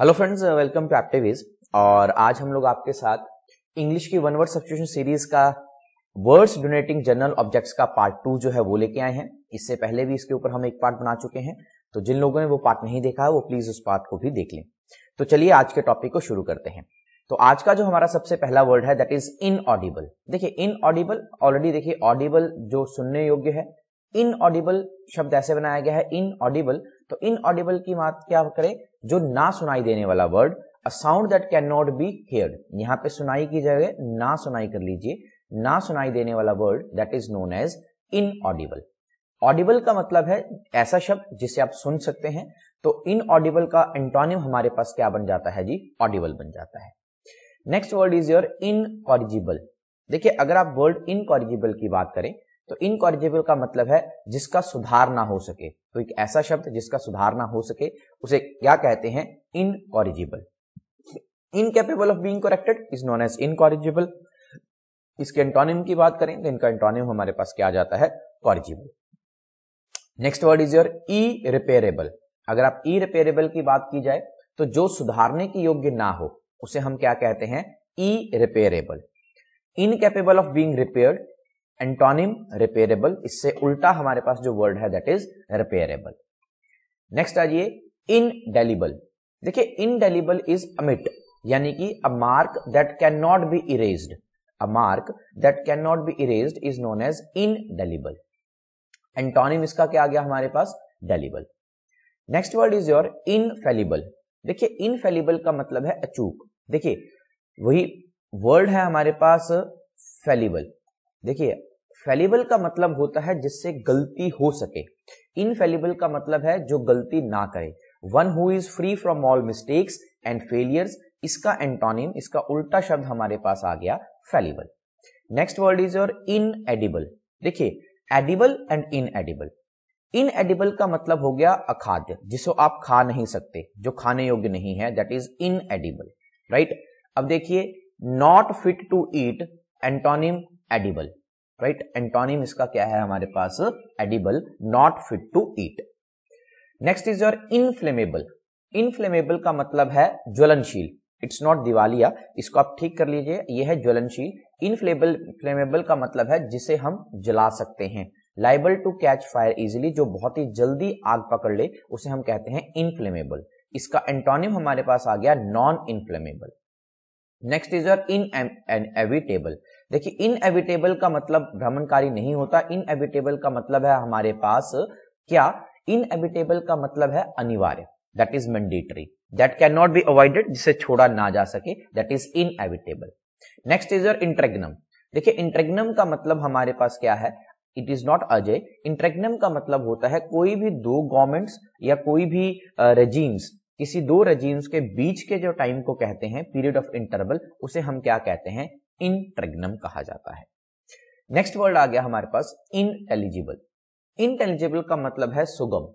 Hello friends welcome to एप्टेविज और आज हम लोग आपके साथ इंग्लिश की वन वर्ड सब्सिट्यूशन सीरीज का वर्ड्स डोनेटिंग जनरल ऑब्जेक्ट्स का पार्ट टू जो है वो लेके आए हैं इससे पहले भी इसके ऊपर हम एक पार्ट बना चुके हैं तो जिन लोगों ने वो पार्ट नहीं देखा है वो प्लीज उस पार्ट को भी देख लें तो चलिए आज के टॉपिक को शुरू करते हैं तो आज का जो हमारा सबसे पहला वर्ड है दैट इज इन ऑडिबल देखिए इन ऑडिबल ऑलरेडी देखिए ऑडिबल जो सुनने योग्य है इन ऑडिबल शब्द ऐसे बनाया गया है इन ऑडिबल तो इन ऑडिबल की बात क्या करें जो ना सुनाई देने वाला word a sound that can not be hear यहां पे सुनाई की जगह ना सुनाई कर लीजिए ना सुनाई देने वाला word that is known as inaudible audible का मतलब है ऐसा शब्द जिसे आप सुन सकते हैं तो इन ऑडिबल का एंटोनियम हमारे पास क्या बन जाता है जी ऑडिबल बन जाता है next word is your incorrigible देखिए अगर आप वर्ड इनकॉरिजिबल की बात करें तो इनकॉरिजिबल का मतलब है जिसका सुधार ना हो सके तो एक ऐसा शब्द जिसका सुधार ना हो सके उसे क्या कहते हैं incorrigible incapable of being corrected is known as incorrigible इसके एंटोनिम की बात करें तो इनका एंटोनिम हमारे पास क्या आ जाता है corrigible next word is your irreparable अगर आप ई रिपेयरेबल की बात की जाए तो जो सुधारने की योग्य ना हो उसे हम क्या कहते हैं irreparable incapable of being repaired antonym reparable इससे उल्टा हमारे पास जो वर्ड है दैट इज रिपेयरेबल नेक्स्ट आ जाइए इनडेलिबल देखिए इनडेलिबल इज अमिट यानी कि a mark that can not be erase a mark that can not be erase is known as indelible antonym इसका क्या आ गया हमारे पास delible next word is your infallible देखिए इनफेलिबल का मतलब है अचूक देखिए वही वर्ड है हमारे पास फेलिबल देखिए फेलिबल का मतलब होता है जिससे गलती हो सके इनफेलिबल का मतलब है जो गलती ना करे one who is free from all mistakes and failures इसका एंटोनिम इसका उल्टा शब्द हमारे पास आ गया fallible next word is your inedible देखिए edible and inedible inedible का मतलब हो गया अखाद्य जिसको आप खा नहीं सकते जो खाने योग्य नहीं है that is inedible right अब देखिए not fit to eat antonym edible right antonym इसका क्या है हमारे पास edible not fit to eat next is your inflammable inflammable का मतलब है ज्वलनशील इट्स नॉट दिवालिया इसको आप ठीक कर लीजिए यह है ज्वलनशील इनफ्लेबल फ्लेमेबल का मतलब है जिसे हम जला सकते हैं liable to catch fire easily जो बहुत ही जल्दी आग पकड़ ले उसे हम कहते हैं इनफ्लेमेबल इसका एंटोनिम हमारे पास आ गया non inflammable next is your inevitable देखिए इनएविटेबल का मतलब भ्रमणकारी नहीं होता इनएविटेबल का मतलब है हमारे पास क्या इनएविटेबल का मतलब है अनिवार्य that is mandatory that can not be avoided जिसे छोड़ा ना जा सके that is inevitable next is your interregnum देखिए इंट्रेग्नम का मतलब हमारे पास क्या है इट इज नॉट अजय इंट्रेग्नम का मतलब होता है कोई भी दो गवर्नमेंट्स या कोई भी रेजीम्स किसी दो रेजीम्स के बीच के जो टाइम को कहते हैं पीरियड ऑफ इंटरवल उसे हम क्या कहते हैं इन ट्रेग्नम कहा जाता है नेक्स्ट वर्ड आ गया हमारे पास इन एलिजिबल इन एलिजिबल का मतलब है सुगम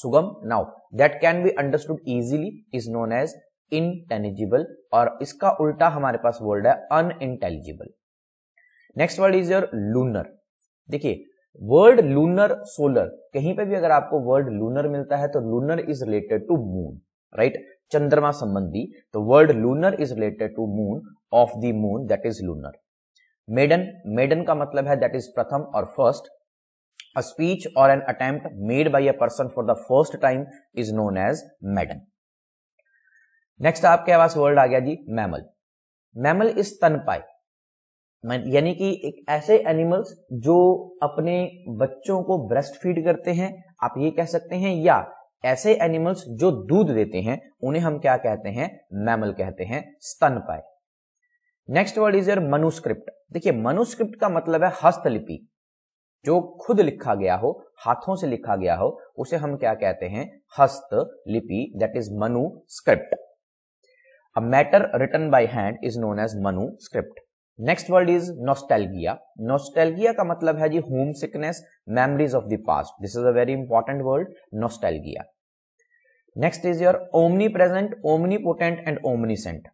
सुगम now that can be understood easily is known as intelligible और इसका उल्टा हमारे पास वर्ड है unintelligible next word is your lunar देखिए वर्ड लूनर सोलर कहीं पे भी अगर आपको वर्ड लूनर मिलता है तो lunar is related to moon right चंद्रमा संबंधी तो word lunar is related to moon of the moon that is lunar maiden maiden का मतलब है दैट इज प्रथम और फर्स्ट अ स्पीच और an attempt made by a person for the first time is known as maiden next आपके पास word आ गया जी मैमल मैमल इज तनपाई यानी कि एक ऐसे एनिमल्स जो अपने बच्चों को ब्रेस्ट फीड करते हैं आप ये कह सकते हैं या ऐसे एनिमल्स जो दूध देते हैं उन्हें हम क्या कहते हैं मैमल कहते हैं स्तनपाई next word is your manuscript देखिए मनुस्क्रिप्ट का मतलब है हस्तलिपि जो खुद लिखा गया हो हाथों से लिखा गया हो उसे हम क्या कहते हैं हस्तलिपि that is manuscript a matter written by hand is known as manuscript next word is nostalgia nostalgia का मतलब है जी homesickness memories of the past this is a very important word nostalgia next is your omnipresent omnipotent and omniscient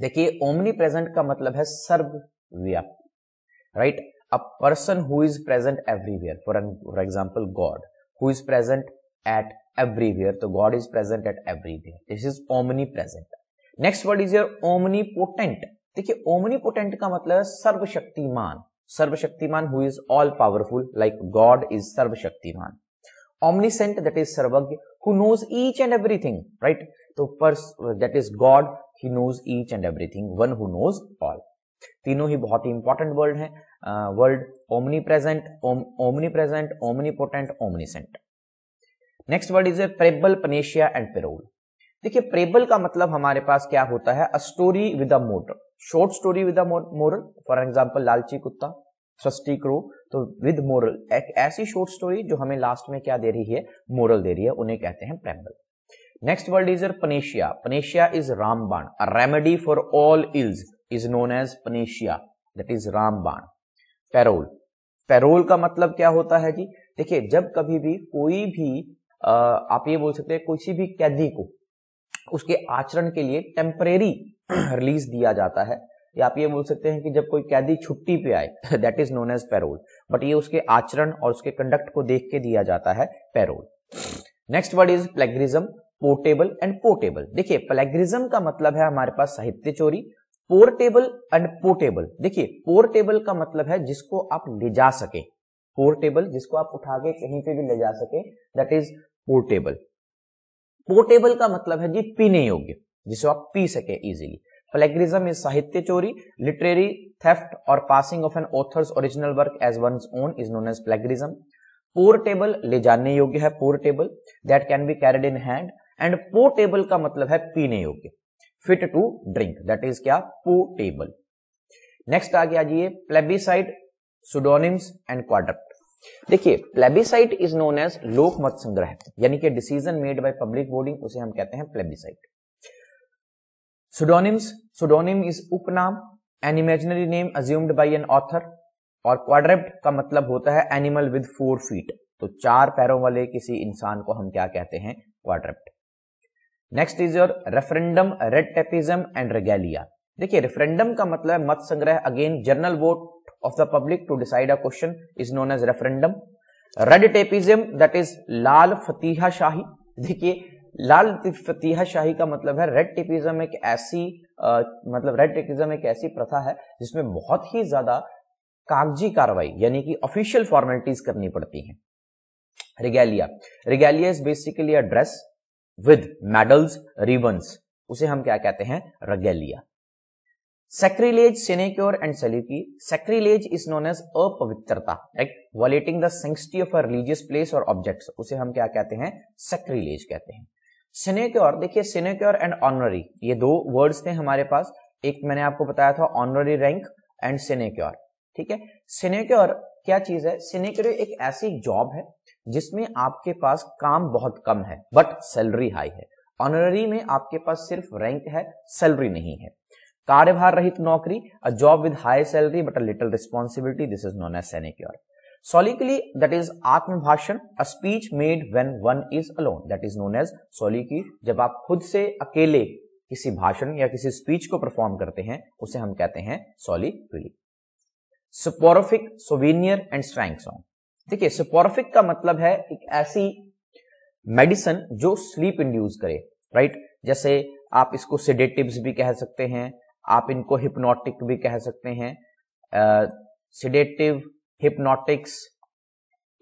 देखिए omnipresent का मतलब है सर्वव्यापी right a person who is present everywhere for for example God who is present at everywhere तो God is present at everywhere this is omnipresent next word is your omnipotent देखिए omnipotent का मतलब है सर्वशक्तिमान सर्वशक्तिमान who is all powerful like God is सर्वशक्तिमान that is सर्वज्ञ who knows each and everything right तो पर्स that is God he knows each and everything one who knows all तीनों ही बहुत ही इंपॉर्टेंट वर्ड है word omnipresent omni omnipresent omnipotent omniscient next word is a parable panacea and parole देखिए parable का मतलब हमारे पास क्या होता है a story with a motor short story with a moral for example लालची कुत्ता सस्टी क्रो तो विद मोरल एक ऐसी शॉर्ट स्टोरी जो हमें लास्ट में क्या दे रही है मोरल दे रही है उन्हें कहते हैं parable next word is panacea panacea is रामबाण remedy for all all is known as as panacea. That is Ramban. Parole. Parole का मतलब क्या होता है जी देखिए जब कभी भी कोई भी आ, आप ये बोल सकते हैं किसी भी कैदी को उसके आचरण के लिए टेम्परेरी रिलीज दिया जाता है या आप ये बोल सकते हैं कि जब कोई कैदी छुट्टी पे आए that is known as parole but ये उसके आचरण और उसके कंडक्ट को देख के दिया जाता है parole next word is plagiarism portable and portable देखिए प्लेग्रिज्म का मतलब है हमारे पास साहित्य चोरी पोर्टेबल एंड पोर्टेबल देखिए पोर्टेबल का मतलब है जिसको आप ले जा सके पोर्टेबल जिसको आप उठा के कहीं पे भी ले जा सके दैट इज पोर्टेबल पोर्टेबल का मतलब है जी पीने योग्य जिसको आप पी सके इजीली प्लेग्रिज्म इज साहित्य चोरी लिटरेरी थेफ्ट और passing off an author's original work as one own is known as plagiarism portable ले जाने योग्य है portable that can be carried in hand and portable का मतलब है पीने योग्य fit to drink that is क्या पोर्टेबल नेक्स्ट आ गया जी प्लेबिसाइड सुडोनिम्स एंड क्वाडक्ट देखिए प्लेबिसाइट इज नोन एज लोक मत संग्रह यानी कि decision made by public voting उसे हम कहते हैं प्लेबिसाइट सुडोनिम्स सुडोनिम इज उपनाम an imaginary name assumed by an author और क्वाड्रेप्ट का मतलब होता है एनिमल विद फोर फीट तो चार पैरों वाले किसी इंसान को हम क्या कहते हैं quadruped next is your referendum red tapism and regalia देखिए रेफरेंडम का मतलब मत संग्रह again general vote of the public to decide a question is known as referendum red tapism that is लाल फतीहा शाही देखिए लाल फतीहा शाही का मतलब है रेड टेपिज्म एक ऐसी आ, मतलब रेड टेपिज्म एक ऐसी प्रथा है जिसमें बहुत ही ज्यादा कागजी कार्रवाई यानी कि ऑफिशियल फॉर्मेलिटीज करनी पड़ती हैं regalia regalia is basically a dress with medals ribbons उसे हम क्या कहते हैं रगेलिया सेक्रिलेज सिनेक्योर एंड सेल्यूकी सेक्रिलेज इज नोन एज अपवित्रता right violating the sanctity of a religious place or objects उसे हम क्या कहते हैं सेक्रिलेज कहते हैं सिनेक्योर देखिए सिनेक्योर एंड ऑनररी ये दो वर्ड्स थे हमारे पास एक मैंने आपको बताया था ऑनररी रैंक एंड सिनेक्योर ठीक है सिनेक्योर क्या चीज है सिनेक्योर एक ऐसी जॉब है जिसमें आपके पास काम बहुत कम है बट सैलरी हाई है ऑनररी में आपके पास सिर्फ रैंक है सैलरी नहीं है कार्यभार रहित नौकरी a job with high salary but a little responsibility this is known as sinecure soliloquy that is आत्मभाषण a speech made when one is alone that is known as soliloquy जब आप खुद से अकेले किसी भाषण या किसी स्पीच को परफॉर्म करते हैं उसे हम कहते हैं soliloquy soporific souvenir and swan song देखिए सुपोरफिक का मतलब है एक ऐसी मेडिसन जो स्लीप इंड्यूस करे राइट जैसे आप इसको सिडेटिव्स भी कह सकते हैं आप इनको हिप्नोटिक भी कह सकते हैं सिडेटिव हिप्नोटिक्स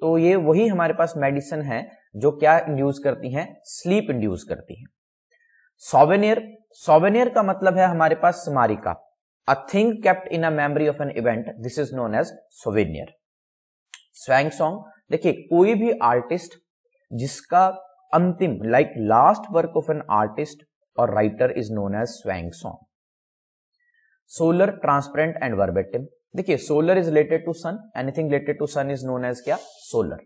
तो ये वही हमारे पास मेडिसन है जो क्या इंड्यूस करती हैं स्लीप इंड्यूस करती हैं सोवेनियर सोवेनियर का मतलब है हमारे पास स्मारिका a thing kept in a memory of an event this is known as souvenir swan song देखिए कोई भी आर्टिस्ट जिसका अंतिम like last work of an artist और writer is known as swan song solar transparent and verbatim देखिए solar is related to sun anything related to sun is known as क्या solar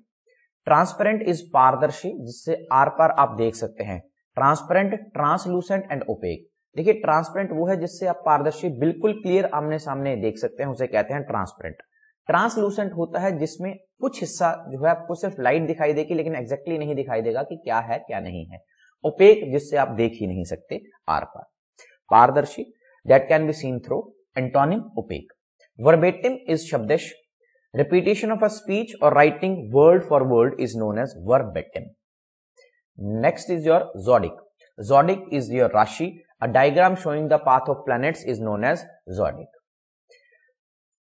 transparent is पारदर्शी जिससे आर पार आप देख सकते हैं ट्रांसपेरेंट ट्रांसलूसेंट एंड ओपेक देखिए ट्रांसपेरेंट वो है जिससे आप पारदर्शी बिल्कुल क्लियर आमने सामने देख सकते हैं उसे कहते हैं ट्रांसपेरेंट ट्रांसलूसेंट होता है जिसमें कुछ हिस्सा जो है आपको सिर्फ लाइट दिखाई देगी लेकिन एग्जैक्टली exactly नहीं दिखाई देगा कि क्या है क्या नहीं है ओपेक जिससे आप देख ही नहीं सकते आर पार पारदर्शी that can be seen through antonym opaque verbatim is शब्देश repetition of a speech or writing word for word is known as verbatim next is your zodiac zodiac is your राशि a diagram showing the path of planets is known as zodiac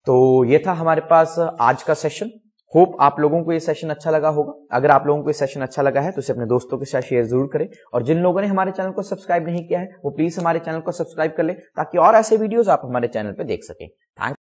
तो ये था हमारे पास आज का session hope आप लोगों को ये सेशन अच्छा लगा होगा अगर आप लोगों को ये सेशन अच्छा लगा है तो इसे अपने दोस्तों के साथ शेयर जरूर करें और जिन लोगों ने हमारे चैनल को सब्सक्राइब नहीं किया है वो प्लीज हमारे चैनल को सब्सक्राइब कर ले ताकि और ऐसे वीडियोज आप हमारे चैनल पर देख सकें थैंक